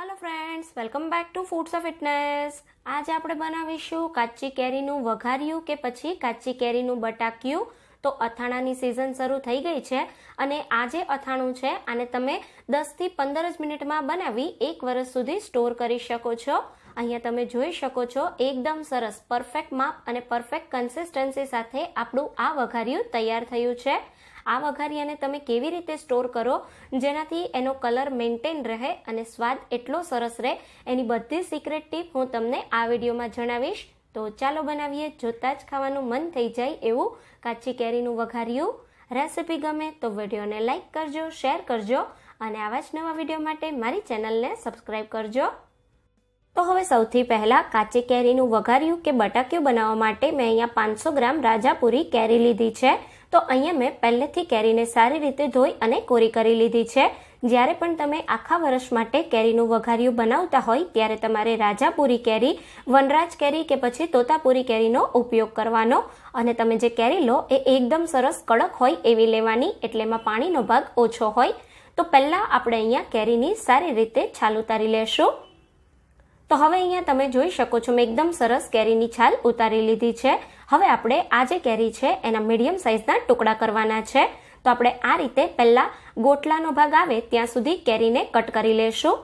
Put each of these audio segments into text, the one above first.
hello friends welcome back to foods of fitness આજે આપણે બનાવીશું કાચી કેરીનું વઘાર્યું કે પછી કાચી કેરીનું બટાક્યું તો અથાણાની સિઝન શરૂ થઈ ગઈ છે અને આજે અથાણું છે અને તમે દસથી પંદર જ મિનિટમાં બનાવી એક વર્ષ સુધી સ્ટોર કરી શકો છો અહીંયા તમે જોઈ શકો છો એકદમ સરસ પરફેક્ટ માપ અને પરફેક્ટ કન્સિસ્ટન્સી સાથે આપણું આ વઘાર્યું તૈયાર થયું છે આ વઘારિયાને તમે કેવી રીતે સ્ટોર કરો જેનાથી એનો કલર મેન્ટેન રહે અને સ્વાદ એટલો સરસ રહે એની બધી સિક્રેટ ટીપ હું તમને આ વિડીયોમાં જણાવીશ તો ચાલો બનાવીએ જોતા જ ખાવાનું મન થઈ જાય એવું કાચી કેરીનું વઘાર્યું રેસિપી ગમે તો વિડીયોને લાઇક કરજો શેર કરજો અને આવા જ નવા વિડીયો માટે મારી ચેનલને સબસ્ક્રાઈબ કરજો તો હવે સૌથી પહેલાં કાચી કેરીનું વઘાર્યું કે બટાકિયું બનાવવા માટે મેં અહીંયા પાંચસો ગ્રામ રાજાપુરી કેરી લીધી છે તો અહીંયા મેં પહેલેથી કેરીને સારી રીતે ધોઈ અને કોરી કરી લીધી છે જ્યારે પણ તમે આખા વર્ષ માટે કેરીનું વઘાર્યું બનાવતા હોય ત્યારે તમારે રાજાપુરી કેરી વનરાજ કેરી કે પછી તોતાપુરી કેરીનો ઉપયોગ કરવાનો અને તમે જે કેરી લો એ એકદમ સરસ કડક હોય એવી લેવાની એટલે એમાં પાણીનો ભાગ ઓછો હોય તો પહેલાં આપણે અહીંયા કેરીની સારી રીતે છાલ ઉતારી લેશું તો હવે અહીંયા તમે જોઈ શકો છો મેં એકદમ સરસ કેરીની છાલ ઉતારી લીધી છે હવે આપણે આ જે કેરી છે એના મીડિયમ સાઇઝના ટુકડા કરવાના છે તો આપણે આ રીતે પહેલાં ગોટલાનો ભાગ આવે ત્યાં સુધી કેરીને કટ કરી લેશું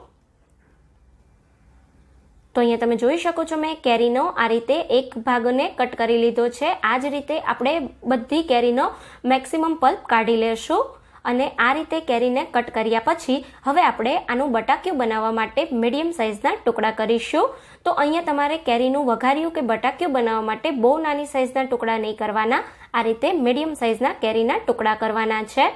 તો અહીંયા તમે જોઈ શકો છો મેં કેરીનો આ રીતે એક ભાગને કટ કરી લીધો છે આ જ રીતે આપણે બધી કેરીનો મેક્સિમમ પલ્પ કાઢી લેશું અને આ રીતે કેરીને કટ કર્યા પછી હવે આપણે આનું બટાક્યું બનાવવા માટે મીડિયમ સાઇઝના ટુકડા કરીશું તો અહીંયા તમારે કેરીનું વઘાર્યું કે બટાક્યું બનાવવા માટે બહુ નાની સાઇઝના ટુકડા નહીં કરવાના આ રીતે મીડિયમ સાઇઝના કેરીના ટુકડા કરવાના છે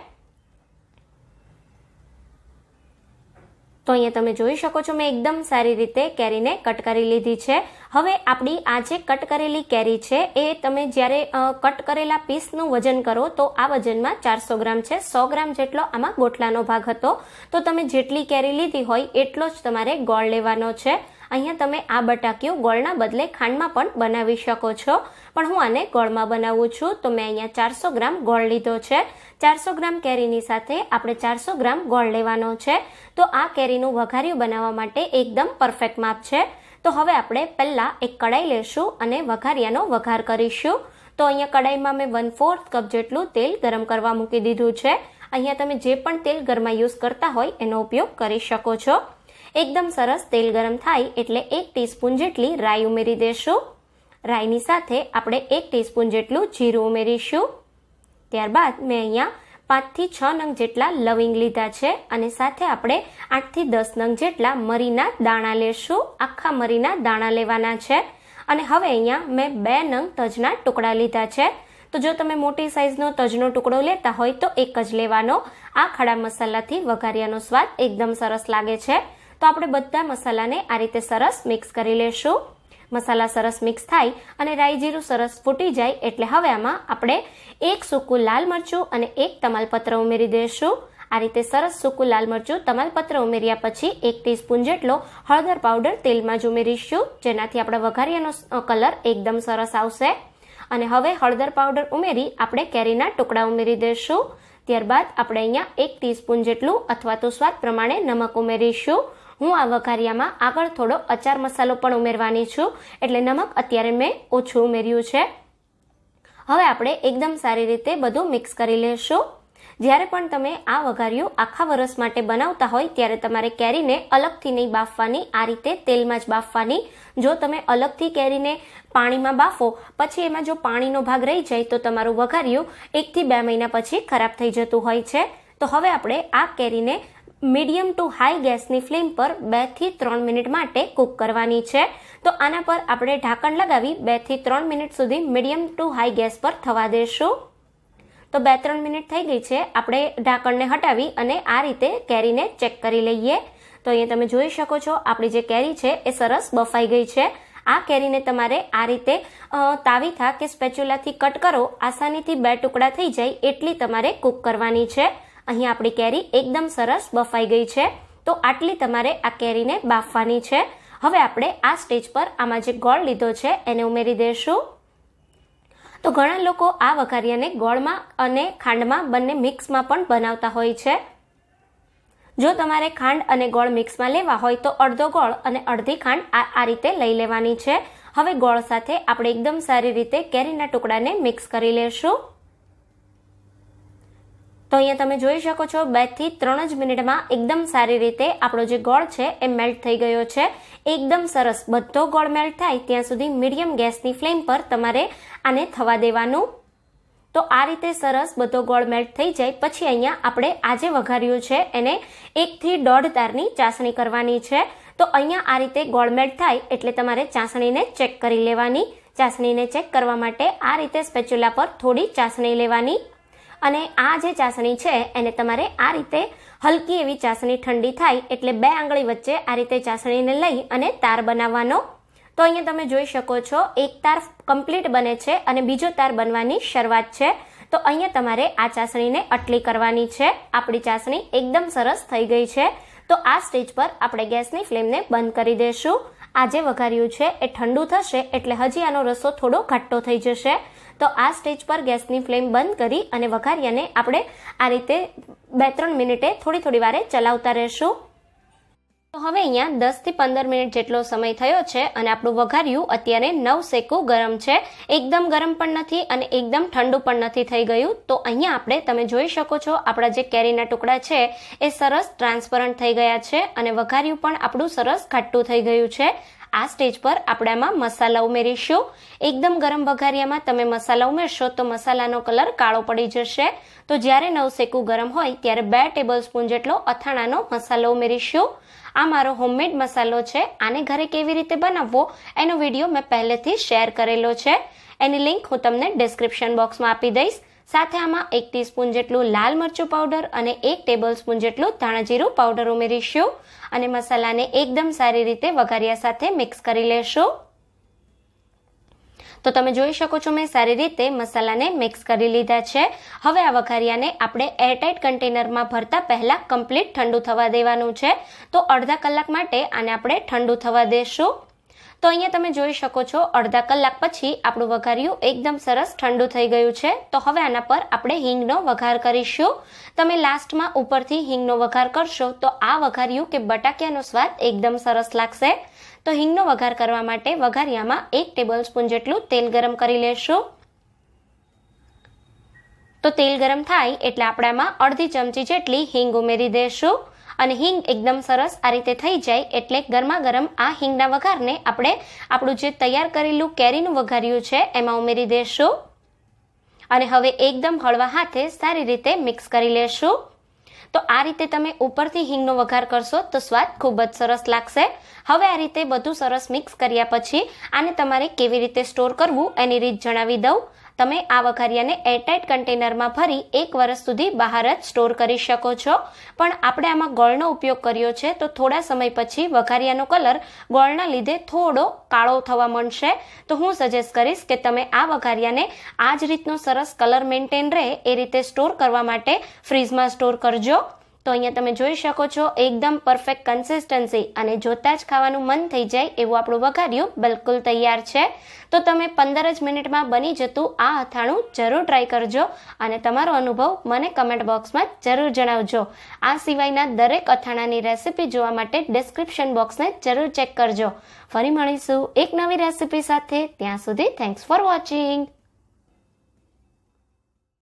તો અહીંયા તમે જોઈ શકો છો મેં એકદમ સારી રીતે કેરીને કટ કરી લીધી છે હવે આપણી આ જે કટ કરેલી કેરી છે એ તમે જ્યારે કટ કરેલા પીસનું વજન કરો તો આ વજનમાં ચારસો ગ્રામ છે સો ગ્રામ જેટલો આમાં ગોટલાનો ભાગ હતો તો તમે જેટલી કેરી લીધી હોય એટલો જ તમારે ગોળ લેવાનો છે અહીંયા તમે આ બટાક્યું ગોળના બદલે ખાંડમાં પણ બનાવી શકો છો પણ હું આને ગોળમાં બનાવું છું તો મેં અહીંયા ચારસો ગ્રામ ગોળ લીધો છે ચારસો ગ્રામ કેરીની સાથે આપણે ચારસો ગ્રામ ગોળ લેવાનો છે તો આ કેરીનું વઘાર્યું બનાવવા માટે એકદમ પરફેક્ટ માપ છે તો હવે આપણે પહેલાં એક કડાઈ લેશું અને વઘારિયાનો વઘાર કરીશું તો અહીંયા કડાઈમાં મેં વન ફોર્થ કપ જેટલું તેલ ગરમ કરવા મૂકી દીધું છે અહીંયા તમે જે પણ તેલ ઘરમાં યુઝ કરતા હોય એનો ઉપયોગ કરી શકો છો એકદમ સરસ તેલ ગરમ થાય એટલે એક ટીસ્પૂન જેટલી રાઈ ઉમેરી દેશું રાઈની સાથે આપણે એક ટીસ્પૂન જેટલું જીરું ઉમેરીશું ત્યારબાદ મેં અહીંયા પાંચથી છ નંગ જેટલા લવિંગ લીધા છે અને સાથે આપણે આઠથી દસ નંગ જેટલા મરીના દાણા લેશું આખા મરીના દાણા લેવાના છે અને હવે અહીંયા મેં બે નંગ તજના ટુકડા લીધા છે તો જો તમે મોટી સાઇઝનો તજનો ટુકડો લેતા હોય તો એક જ લેવાનો આ ખડા મસાલાથી વઘારિયાનો સ્વાદ એકદમ સરસ લાગે છે તો આપણે બધા મસાલાને આ રીતે સરસ મિક્સ કરી લેશું મસાલા સરસ મિક્સ થાય અને રાઈ જીરું સરસ ફૂટી જાય એટલે હવે આમાં આપણે એક સૂકું લાલ મરચું અને એક તમાલપત્ર ઉમેરી દઈશું આ રીતે સરસ સૂકું લાલ મરચું તમાલપત્ર ઉમેર્યા પછી એક ટીસ્પૂન જેટલો હળદર પાવડર તેલમાં જ ઉમેરીશું જેનાથી આપણા વઘારીયાનો કલર એકદમ સરસ આવશે અને હવે હળદર પાવડર ઉમેરી આપણે કેરીના ટુકડા ઉમેરી દઈશું ત્યારબાદ આપણે અહીંયા એક ટીસ્પૂન જેટલું અથવા તો સ્વાદ પ્રમાણે નમક ઉમેરીશું હું આ વઘારિયામાં આગળ થોડો અચાર મસાલો પણ ઉમેરવાની છું એટલે નમક અત્યારે મેં ઓછું ઉમેર્યું છે હવે આપણે એકદમ સારી રીતે બધું મિક્સ કરી લેશું જ્યારે પણ તમે આ વઘારિયું આખા વરસ માટે બનાવતા હોય ત્યારે તમારે કેરીને અલગથી નહીં બાફવાની આ રીતે તેલમાં જ બાફવાની જો તમે અલગથી કેરીને પાણીમાં બાફો પછી એમાં જો પાણીનો ભાગ રહી જાય તો તમારું વઘારિયું એકથી બે મહિના પછી ખરાબ થઈ જતું હોય છે તો હવે આપણે આ કેરીને મીડિયમ ટુ હાઈ ગેસની ફ્લેમ પર બેથી ત્રણ મિનિટ માટે કૂક કરવાની છે તો આના પર આપણે ઢાંકણ લગાવી બેથી ત્રણ મિનિટ સુધી મીડિયમ ટુ હાઈ ગેસ પર થવા દેશું તો બે ત્રણ મિનિટ થઈ ગઈ છે આપણે ઢાંકણને હટાવી અને આ રીતે કેરીને ચેક કરી લઈએ તો અહીંયા તમે જોઈ શકો છો આપણી જે કેરી છે એ સરસ બફાઈ ગઈ છે આ કેરીને તમારે આ રીતે તાવીથા કે સ્પેચ્યુલાથી કટ કરો આસાનીથી બે ટુકડા થઈ જાય એટલી તમારે કૂક કરવાની છે અહીં આપણી કેરી એકદમ સરસ બફાઈ ગઈ છે તો આટલી તમારે આ કેરીને બાફવાની છે હવે આપણે આ સ્ટેજ પર આમાં જે ગોળ લીધો છે એને ઉમેરી દઈશું તો ઘણા લોકો આ વઘારિયાને ગોળમાં અને ખાંડમાં બંને મિક્સમાં પણ બનાવતા હોય છે જો તમારે ખાંડ અને ગોળ મિક્સમાં લેવા હોય તો અડધો ગોળ અને અડધી ખાંડ આ રીતે લઈ લેવાની છે હવે ગોળ સાથે આપણે એકદમ સારી રીતે કેરીના ટુકડાને મિક્સ કરી લેશું તો અહીંયા તમે જોઈ શકો છો બે થી ત્રણ જ મિનિટમાં એકદમ સારી રીતે આપણો જે ગોળ છે એ મેલ્ટ થઈ ગયો છે એકદમ સરસ બધો ગોળ મેલ્ટ થાય ત્યાં સુધી મીડિયમ ગેસની ફ્લેમ પર તમારે આને થવા દેવાનું તો આ રીતે સરસ બધો ગોળ મેલ્ટ થઈ જાય પછી અહીંયા આપણે આજે વઘાર્યું છે એને એકથી દોઢ તારની ચાસણી કરવાની છે તો અહીંયા આ રીતે ગોળ મેલ્ટ થાય એટલે તમારે ચાસણીને ચેક કરી લેવાની ચાસણીને ચેક કરવા માટે આ રીતે સ્પેચ્યુલા પર થોડી ચાસણી લેવાની અને આ જે ચાસણી છે એને તમારે આ રીતે હલકી એવી ચાસણી ઠંડી થાય એટલે બે આંગળી વચ્ચે આ રીતે ચાસણીને લઈ અને તાર બનાવવાનો તો અહીંયા તમે જોઈ શકો છો એક તાર કમ્પ્લીટ બને છે અને બીજો તાર બનવાની શરૂઆત છે તો અહીંયા તમારે આ ચાસણીને અટલી કરવાની છે આપણી ચાસણી એકદમ સરસ થઈ ગઈ છે તો આ સ્ટેજ પર આપણે ગેસની ફ્લેમને બંધ કરી દઈશું આજે વઘાર્યું છે એ ઠંડુ થશે એટલે હજી આનો રસો થોડો ઘટ્ટો થઈ જશે તો આ સ્ટેજ પર ગેસની ફ્લેમ બંધ કરી અને વઘારિયાને આપણે આ રીતે બે ત્રણ મિનિટે થોડી થોડી વારે ચલાવતા રહેશું તો હવે અહીંયા દસથી પંદર મિનિટ જેટલો સમય થયો છે અને આપણું વઘાર્યું અત્યારે નવ શેકું ગરમ છે એકદમ ગરમ પણ નથી અને એકદમ ઠંડુ પણ નથી થઈ ગયું તો અહીંયા આપણે તમે જોઈ શકો છો આપણા જે કેરીના ટુકડા છે એ સરસ ટ્રાન્સપરન્ટ થઈ ગયા છે અને વઘાર્યું પણ આપણું સરસ ઘાટું થઈ ગયું છે આ સ્ટેજ પર આપણે આપણામાં મસાલા ઉમેરીશું એકદમ ગરમ વઘારિયામાં તમે મસાલા ઉમેરશો તો મસાલાનો કલર કાળો પડી જશે તો જ્યારે નવસેકું ગરમ હોય ત્યારે બે ટેબલ સ્પૂન જેટલો અથાણાનો મસાલો ઉમેરીશું આ મારો હોમમેડ મસાલો છે આને ઘરે કેવી રીતે બનાવવો એનો વિડીયો મેં પહેલેથી શેર કરેલો છે એની લિંક હું તમને ડિસ્ક્રિપ્શન બોક્સમાં આપી દઈશ સાથે આમાં એક ટીસ્પૂન જેટલું લાલ મરચું પાવડર અને એક ટેબલ સ્પૂન જેટલું ધાણાજીરું પાવડર ઉમેરીશું અને મસાલાને એકદમ સારી રીતે વઘારિયા સાથે મિક્સ કરી લેશું તો તમે જોઈ શકો છો મેં સારી રીતે મસાલાને મિક્સ કરી લીધા છે હવે આ વઘારિયાને આપણે એરટાઇટ કન્ટેનરમાં ભરતા પહેલાં કમ્પ્લીટ ઠંડુ થવા દેવાનું છે તો અડધા કલાક માટે આને આપણે ઠંડુ થવા દેશું તો અહીંયા તમે જોઈ શકો છો અડધા કલાક પછી આપણું વઘાર્યું એકદમ સરસ ઠંડુ થઈ ગયું છે તો હવે આના પર આપણે હિંગનો વઘાર કરીશું તમે લાસ્ટમાં ઉપરથી હિંગનો વઘાર કરશો તો આ વઘાર્યું કે બટાકિયાનો સ્વાદ એકદમ સરસ લાગશે તો હિંગનો વઘાર કરવા માટે વઘારિયામાં એક ટેબલ સ્પૂન જેટલું તેલ ગરમ કરી લેશું તો તેલ ગરમ થાય એટલે આપણામાં અડધી ચમચી જેટલી હિંગ ઉમેરી દેશું અને હિંગ એકદમ સરસ આ રીતે થઈ જાય એટલે ગરમા ગરમ આ હિંગના વઘારને આપણે આપણું જે તૈયાર કરેલું કેરીનું વઘાર્યું છે એમાં ઉમેરી દઈશું અને હવે એકદમ હળવા હાથે સારી રીતે મિક્સ કરી લેશું તો આ રીતે તમે ઉપરથી હિંગનો વઘાર કરશો તો સ્વાદ ખૂબ જ સરસ લાગશે હવે આ રીતે બધું સરસ મિક્સ કર્યા પછી આને તમારે કેવી રીતે સ્ટોર કરવું એની રીત જણાવી દઉં તમે આ વઘારિયાને એરટાઇટ કન્ટેનરમાં ભરી એક વર્ષ સુધી બહાર જ સ્ટોર કરી શકો છો પણ આપણે આમાં ગોળનો ઉપયોગ કર્યો છે તો થોડા સમય પછી વઘારિયાનો કલર ગોળના લીધે થોડો કાળો થવા માંડશે તો હું સજેસ્ટ કરીશ કે તમે આ વઘારિયાને આ જ રીતનો સરસ કલર મેન્ટેન રહે એ રીતે સ્ટોર કરવા માટે ફ્રીજમાં સ્ટોર કરજો તો અહીંયા તમે જોઈ શકો છો એકદમ પરફેક્ટ કન્સિસ્ટન્સી અને જોતા જ ખાવાનું મન થઈ જાય એવું આપણું વઘાર્યું બિલકુલ તૈયાર છે તો તમે પંદર જ મિનિટમાં બની જતું આ અથાણું જરૂર ટ્રાય કરજો અને તમારો અનુભવ મને કમેન્ટ બોક્સમાં જરૂર જણાવજો આ સિવાયના દરેક અથાણાની રેસિપી જોવા માટે ડિસ્ક્રિપ્શન બોક્સને જરૂર ચેક કરજો ફરી મળીશું એક નવી રેસિપી સાથે ત્યાં સુધી થેન્ક્સ ફોર વોચિંગ